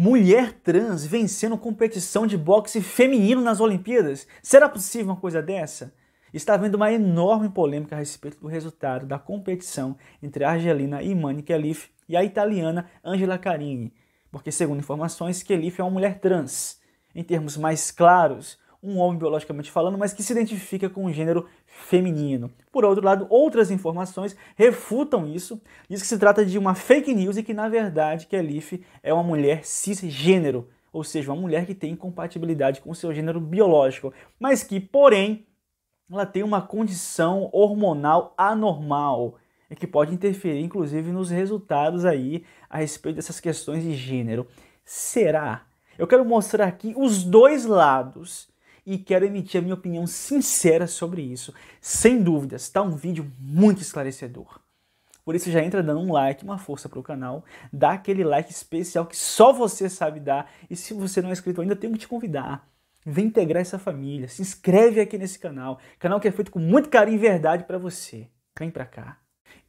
Mulher trans vencendo competição de boxe feminino nas Olimpíadas. Será possível uma coisa dessa? Está havendo uma enorme polêmica a respeito do resultado da competição entre a argelina Imani Kelif e a italiana Angela Carini, porque, segundo informações, Kelif é uma mulher trans. Em termos mais claros, um homem biologicamente falando, mas que se identifica com o gênero feminino. Por outro lado, outras informações refutam isso, diz que se trata de uma fake news e que, na verdade, Elif é uma mulher cisgênero, ou seja, uma mulher que tem incompatibilidade com o seu gênero biológico, mas que, porém, ela tem uma condição hormonal anormal e que pode interferir, inclusive, nos resultados aí a respeito dessas questões de gênero. Será? Eu quero mostrar aqui os dois lados e quero emitir a minha opinião sincera sobre isso. Sem dúvidas, está um vídeo muito esclarecedor. Por isso já entra dando um like, uma força para o canal, dá aquele like especial que só você sabe dar. E se você não é inscrito ainda, tenho que te convidar. Vem integrar essa família, se inscreve aqui nesse canal. Canal que é feito com muito carinho e verdade para você. Vem para cá.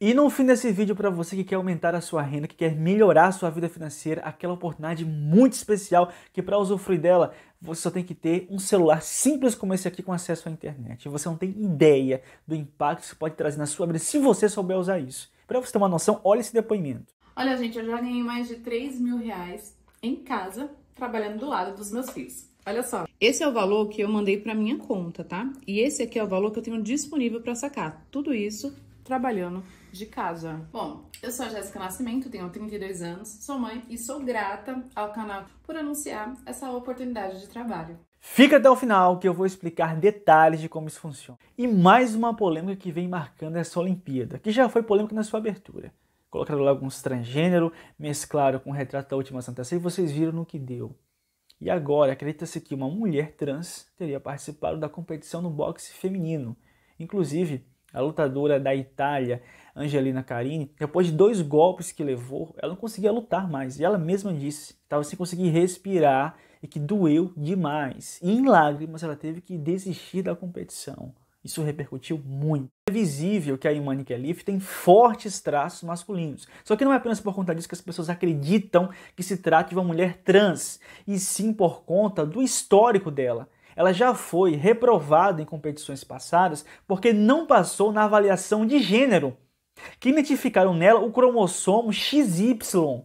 E no fim desse vídeo, para você que quer aumentar a sua renda, que quer melhorar a sua vida financeira, aquela oportunidade muito especial que para usufruir dela, você só tem que ter um celular simples como esse aqui com acesso à internet. Você não tem ideia do impacto que isso pode trazer na sua vida se você souber usar isso. Para você ter uma noção, olha esse depoimento. Olha, gente, eu já ganhei mais de 3 mil reais em casa, trabalhando do lado dos meus filhos. Olha só. Esse é o valor que eu mandei para minha conta, tá? E esse aqui é o valor que eu tenho disponível para sacar. Tudo isso trabalhando de casa. Bom, eu sou a Jéssica Nascimento, tenho 32 anos, sou mãe e sou grata ao canal por anunciar essa oportunidade de trabalho. Fica até o final que eu vou explicar detalhes de como isso funciona. E mais uma polêmica que vem marcando essa Olimpíada, que já foi polêmica na sua abertura. Colocaram lá alguns transgênero, mesclaram com o retrato da última Santa Ceia e vocês viram no que deu. E agora, acredita-se que uma mulher trans teria participado da competição no boxe feminino. Inclusive, a lutadora da Itália, Angelina Carini, depois de dois golpes que levou, ela não conseguia lutar mais. E ela mesma disse que estava sem conseguir respirar e que doeu demais. E em lágrimas ela teve que desistir da competição. Isso repercutiu muito. É visível que a Imani Khalif tem fortes traços masculinos. Só que não é apenas por conta disso que as pessoas acreditam que se trata de uma mulher trans, e sim por conta do histórico dela ela já foi reprovada em competições passadas porque não passou na avaliação de gênero, que identificaram nela o cromossomo XY.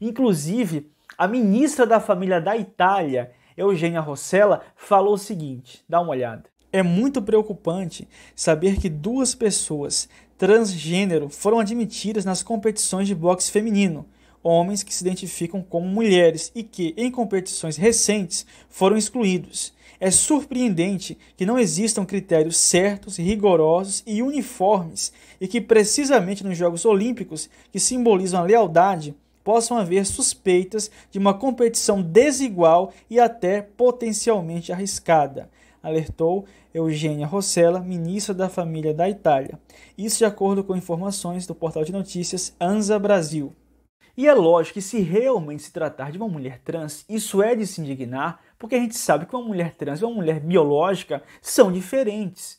Inclusive, a ministra da Família da Itália, Eugênia Rossella, falou o seguinte: dá uma olhada. É muito preocupante saber que duas pessoas transgênero foram admitidas nas competições de boxe feminino, homens que se identificam como mulheres e que, em competições recentes, foram excluídos. É surpreendente que não existam critérios certos, rigorosos e uniformes e que, precisamente nos Jogos Olímpicos, que simbolizam a lealdade, possam haver suspeitas de uma competição desigual e até potencialmente arriscada, alertou Eugênia Rossella, ministra da Família da Itália. Isso de acordo com informações do portal de notícias ANSA Brasil. E é lógico que, se realmente se tratar de uma mulher trans, isso é de se indignar porque a gente sabe que uma mulher trans e uma mulher biológica são diferentes.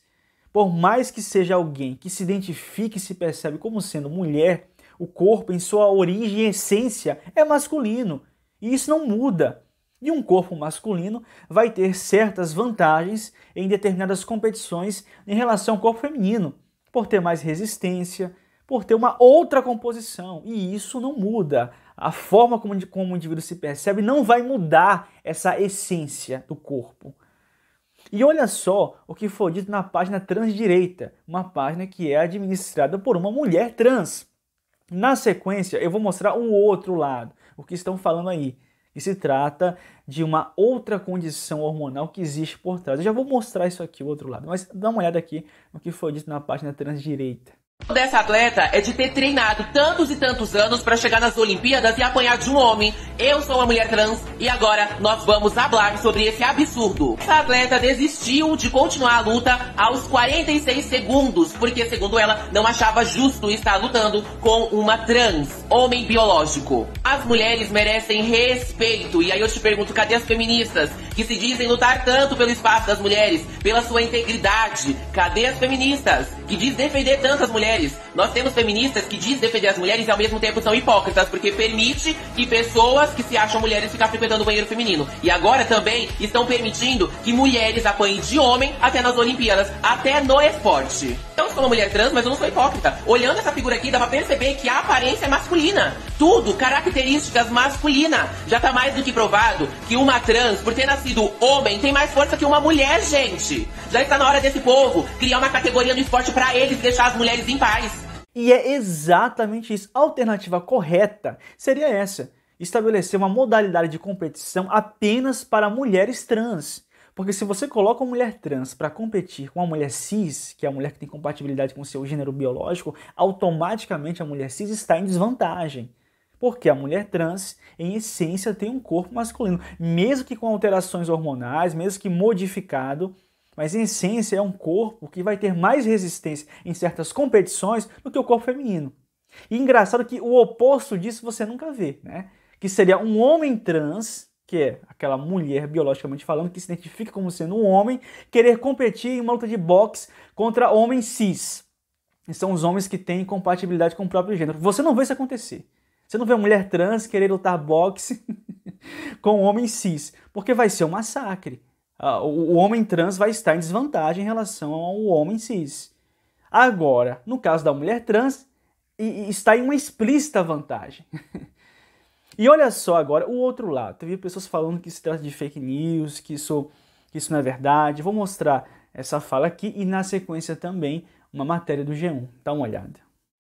Por mais que seja alguém que se identifique e se percebe como sendo mulher, o corpo, em sua origem e essência, é masculino. E isso não muda. E um corpo masculino vai ter certas vantagens em determinadas competições em relação ao corpo feminino, por ter mais resistência, por ter uma outra composição. E isso não muda a forma como, como o indivíduo se percebe não vai mudar essa essência do corpo. E olha só o que foi dito na página transdireita, uma página que é administrada por uma mulher trans. Na sequência, eu vou mostrar um outro lado, o que estão falando aí. E se trata de uma outra condição hormonal que existe por trás. Eu já vou mostrar isso aqui, o outro lado, mas dá uma olhada aqui no que foi dito na página transdireita dessa atleta é de ter treinado tantos e tantos anos para chegar nas Olimpíadas e apanhar de um homem. Eu sou uma mulher trans e agora nós vamos falar sobre esse absurdo. Essa atleta desistiu de continuar a luta aos 46 segundos, porque segundo ela não achava justo estar lutando com uma trans, homem biológico. As mulheres merecem respeito e aí eu te pergunto, cadê as feministas que se dizem lutar tanto pelo espaço das mulheres, pela sua integridade? Cadê as feministas que diz defender tantas mulheres mulheres. Nós temos feministas que dizem defender as mulheres e ao mesmo tempo são hipócritas, porque permite que pessoas que se acham mulheres ficar frequentando o banheiro feminino. E agora também estão permitindo que mulheres apanhem de homem até nas Olimpíadas, até no esporte. Então que sou uma mulher trans, mas eu não sou hipócrita. Olhando essa figura aqui, dá pra perceber que a aparência é masculina. Tudo, características masculinas. Já tá mais do que provado que uma trans, por ter nascido homem, tem mais força que uma mulher, gente. Já está na hora desse povo criar uma categoria no esporte para eles deixar as mulheres em paz. E é exatamente isso. A alternativa correta seria essa: estabelecer uma modalidade de competição apenas para mulheres trans. Porque se você coloca uma mulher trans para competir com uma mulher cis, que é a mulher que tem compatibilidade com o seu gênero biológico, automaticamente a mulher cis está em desvantagem. Porque a mulher trans, em essência, tem um corpo masculino, mesmo que com alterações hormonais, mesmo que modificado, mas em essência é um corpo que vai ter mais resistência em certas competições do que o corpo feminino. E engraçado que o oposto disso você nunca vê, né? Que seria um homem trans que é aquela mulher biologicamente falando que se identifica como sendo um homem, querer competir em uma luta de boxe contra homens cis. E são os homens que têm compatibilidade com o próprio gênero. Você não vê isso acontecer. Você não vê mulher trans querer lutar boxe com homem cis, porque vai ser um massacre. Ah, o homem trans vai estar em desvantagem em relação ao homem cis. Agora, no caso da mulher trans, está em uma explícita vantagem. E olha só agora o outro lado. Teve pessoas falando que se trata de fake news, que isso, que isso não é verdade. Vou mostrar essa fala aqui e na sequência também uma matéria do G1. Dá uma olhada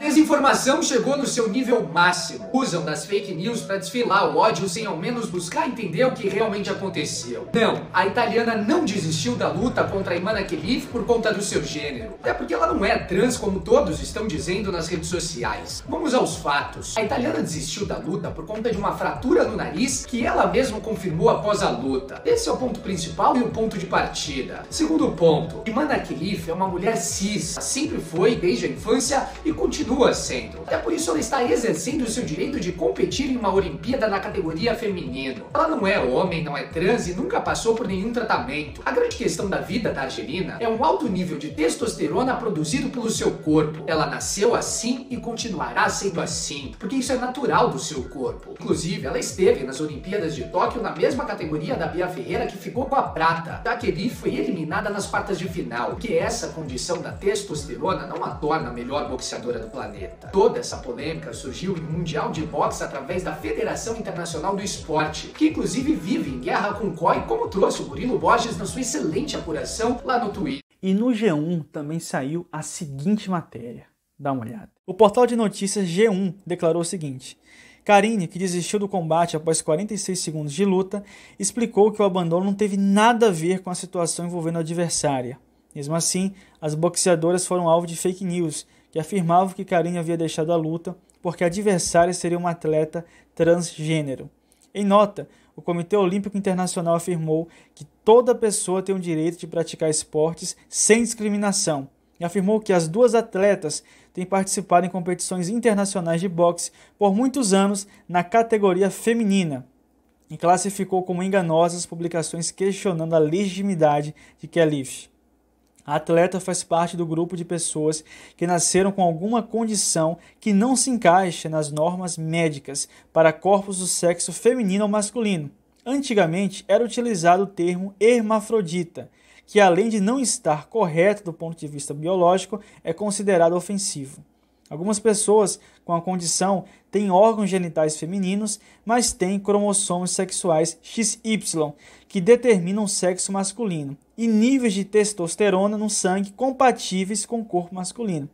desinformação chegou no seu nível máximo. Usam das fake news para desfilar o ódio sem ao menos buscar entender o que realmente aconteceu. Não, a italiana não desistiu da luta contra a Imana Khelif por conta do seu gênero. Até porque ela não é trans como todos estão dizendo nas redes sociais. Vamos aos fatos. A italiana desistiu da luta por conta de uma fratura no nariz que ela mesma confirmou após a luta. Esse é o ponto principal e o ponto de partida. Segundo ponto, Imana Khelif é uma mulher cis, sempre foi desde a infância e continua sendo. Até por isso ela está exercendo o seu direito de competir em uma Olimpíada na categoria feminino. Ela não é homem, não é trans e nunca passou por nenhum tratamento. A grande questão da vida da Angelina é um alto nível de testosterona produzido pelo seu corpo. Ela nasceu assim e continuará sendo assim, porque isso é natural do seu corpo. Inclusive, ela esteve nas Olimpíadas de Tóquio na mesma categoria da Bia Ferreira que ficou com a prata. Daquele foi eliminada nas quartas de final, porque essa condição da testosterona não a torna a melhor boxeadora do planeta planeta. Toda essa polêmica surgiu em um Mundial de Boxe através da Federação Internacional do Esporte, que inclusive vive em guerra com o COI, como trouxe o Murilo Borges na sua excelente apuração lá no Twitter. E no G1 também saiu a seguinte matéria. Dá uma olhada. O portal de notícias G1 declarou o seguinte: Karine, que desistiu do combate após 46 segundos de luta, explicou que o abandono não teve nada a ver com a situação envolvendo a adversária. Mesmo assim, as boxeadoras foram alvo de fake news que afirmava que Karine havia deixado a luta porque a adversária seria uma atleta transgênero. Em nota, o Comitê Olímpico Internacional afirmou que toda pessoa tem o direito de praticar esportes sem discriminação e afirmou que as duas atletas têm participado em competições internacionais de boxe por muitos anos na categoria feminina e classificou como enganosas publicações questionando a legitimidade de Kelly. A atleta faz parte do grupo de pessoas que nasceram com alguma condição que não se encaixa nas normas médicas para corpos do sexo feminino ou masculino. Antigamente era utilizado o termo hermafrodita, que além de não estar correto do ponto de vista biológico, é considerado ofensivo. Algumas pessoas com a condição têm órgãos genitais femininos, mas têm cromossomos sexuais XY, que determinam o sexo masculino, e níveis de testosterona no sangue compatíveis com o corpo masculino.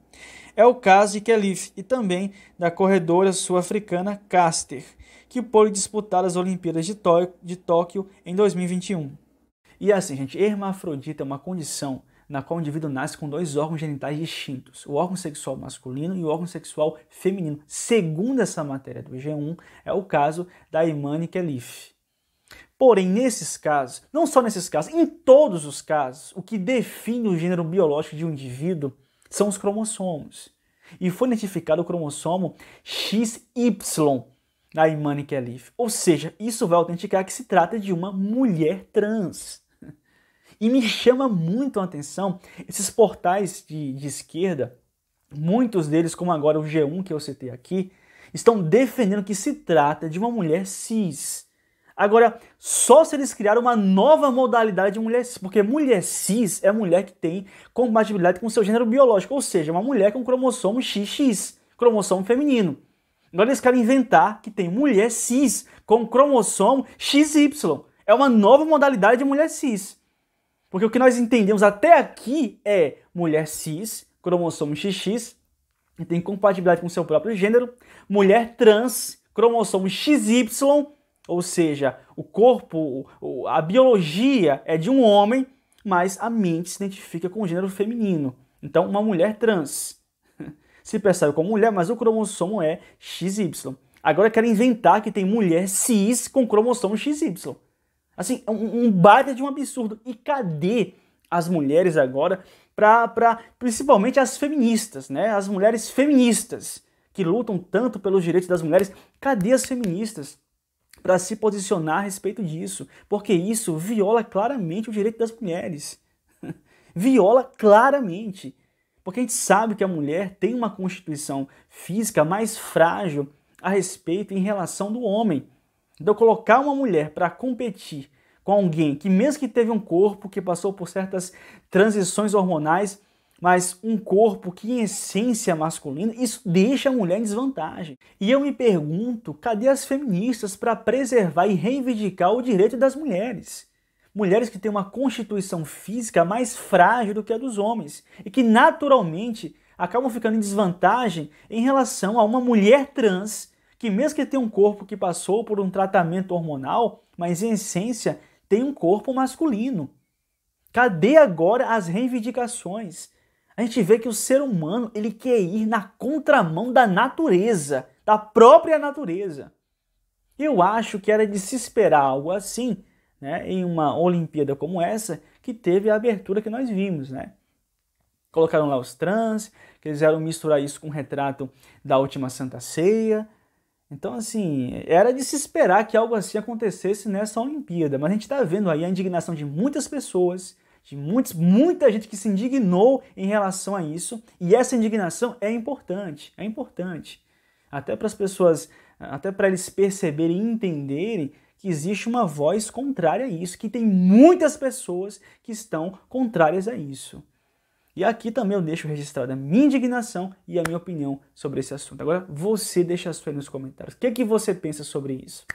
É o caso de Kelif e também da corredora sul-africana Caster, que pôde disputar as Olimpíadas de, Tó de Tóquio em 2021. E assim, gente, hermafrodita é uma condição na qual o indivíduo nasce com dois órgãos genitais distintos, o órgão sexual masculino e o órgão sexual feminino. Segundo essa matéria do G1, é o caso da Imani Kelif. Porém, nesses casos, não só nesses casos, em todos os casos, o que define o gênero biológico de um indivíduo são os cromossomos. E foi identificado o cromossomo XY na Imani Kelif. Ou seja, isso vai autenticar que se trata de uma mulher trans. E me chama muito a atenção esses portais de, de esquerda, muitos deles, como agora o G1 que eu citei aqui, estão defendendo que se trata de uma mulher cis. Agora, só se eles criaram uma nova modalidade de mulher cis, porque mulher cis é mulher que tem compatibilidade com seu gênero biológico, ou seja, uma mulher com cromossomo XX, cromossomo feminino. Agora eles querem inventar que tem mulher cis com cromossomo XY. É uma nova modalidade de mulher cis. Porque o que nós entendemos até aqui é mulher cis, cromossomo XX, que tem compatibilidade com seu próprio gênero, mulher trans, cromossomo XY, ou seja, o corpo, a biologia é de um homem, mas a mente se identifica com o gênero feminino. Então, uma mulher trans se percebe como mulher, mas o cromossomo é XY. Agora querem inventar que tem mulher cis com cromossomo XY. Assim, é um, um baita de um absurdo. E cadê as mulheres agora para principalmente as feministas, né? As mulheres feministas que lutam tanto pelos direitos das mulheres, cadê as feministas para se posicionar a respeito disso? Porque isso viola claramente o direito das mulheres. viola claramente. Porque a gente sabe que a mulher tem uma constituição física mais frágil a respeito em relação do homem. Então, colocar uma mulher para competir com alguém que, mesmo que teve um corpo que passou por certas transições hormonais, mas um corpo que em essência é masculino, isso deixa a mulher em desvantagem. E eu me pergunto, cadê as feministas para preservar e reivindicar o direito das mulheres? Mulheres que têm uma constituição física mais frágil do que a dos homens e que naturalmente acabam ficando em desvantagem em relação a uma mulher trans que mesmo que tenha um corpo que passou por um tratamento hormonal, mas em essência tem um corpo masculino. Cadê agora as reivindicações? A gente vê que o ser humano, ele quer ir na contramão da natureza, da própria natureza. Eu acho que era de se esperar algo assim, né, em uma Olimpíada como essa, que teve a abertura que nós vimos, né? Colocaram lá os trans, quiseram misturar isso com o retrato da última Santa Ceia, então, assim, era de se esperar que algo assim acontecesse nessa Olimpíada, mas a gente está vendo aí a indignação de muitas pessoas, de muitos, muita gente que se indignou em relação a isso, e essa indignação é importante, é importante. Até para as pessoas, até para eles perceberem e entenderem que existe uma voz contrária a isso, que tem muitas pessoas que estão contrárias a isso. E aqui também eu deixo registrada a minha indignação e a minha opinião sobre esse assunto. Agora você deixa a sua aí nos comentários. O que, é que você pensa sobre isso?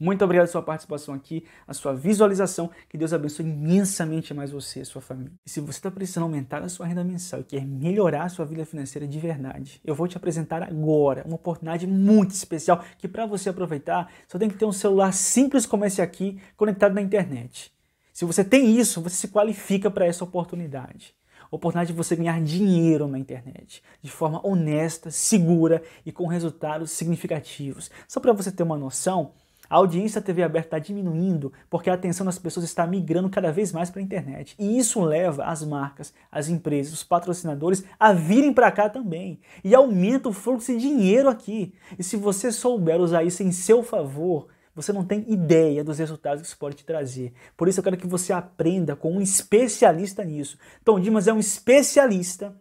Muito obrigado pela sua participação aqui, a sua visualização. Que Deus abençoe imensamente mais você e a sua família. E se você está precisando aumentar a sua renda mensal e quer melhorar a sua vida financeira de verdade, eu vou te apresentar agora uma oportunidade muito especial que para você aproveitar, só tem que ter um celular simples como esse aqui, conectado na internet. Se você tem isso, você se qualifica para essa oportunidade oportunidade de você ganhar dinheiro na internet de forma honesta, segura e com resultados significativos. Só para você ter uma noção, a audiência da TV aberta está diminuindo porque a atenção das pessoas está migrando cada vez mais para a internet. E isso leva as marcas, as empresas, os patrocinadores a virem para cá também. E aumenta o fluxo de dinheiro aqui. E se você souber usar isso em seu favor, você não tem ideia dos resultados que isso pode te trazer. Por isso eu quero que você aprenda com um especialista nisso. Tom Dimas é um especialista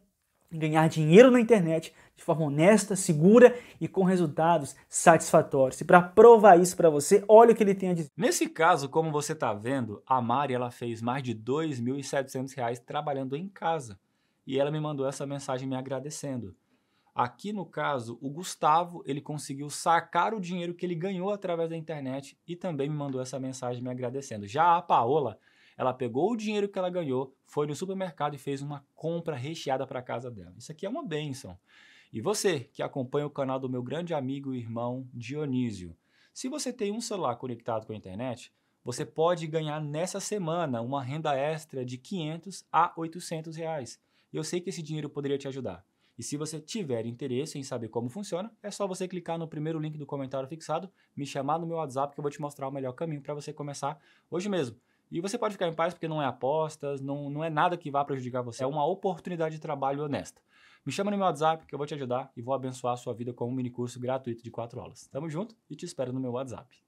em ganhar dinheiro na internet de forma honesta, segura e com resultados satisfatórios. E para provar isso para você, olha o que ele tem a dizer. Nesse caso, como você está vendo, a Mari ela fez mais de R$ 2.700 trabalhando em casa. E ela me mandou essa mensagem me agradecendo. Aqui no caso, o Gustavo, ele conseguiu sacar o dinheiro que ele ganhou através da internet e também me mandou essa mensagem me agradecendo. Já a Paola, ela pegou o dinheiro que ela ganhou, foi no supermercado e fez uma compra recheada para a casa dela. Isso aqui é uma bênção. E você que acompanha o canal do meu grande amigo e irmão Dionísio, se você tem um celular conectado com a internet, você pode ganhar nessa semana uma renda extra de 500 a 800 reais. Eu sei que esse dinheiro poderia te ajudar. E se você tiver interesse em saber como funciona, é só você clicar no primeiro link do comentário fixado, me chamar no meu WhatsApp que eu vou te mostrar o melhor caminho para você começar hoje mesmo. E você pode ficar em paz porque não é apostas, não, não é nada que vá prejudicar você, é uma oportunidade de trabalho honesta. Me chama no meu WhatsApp que eu vou te ajudar e vou abençoar a sua vida com um mini curso gratuito de 4 aulas. Tamo junto e te espero no meu WhatsApp.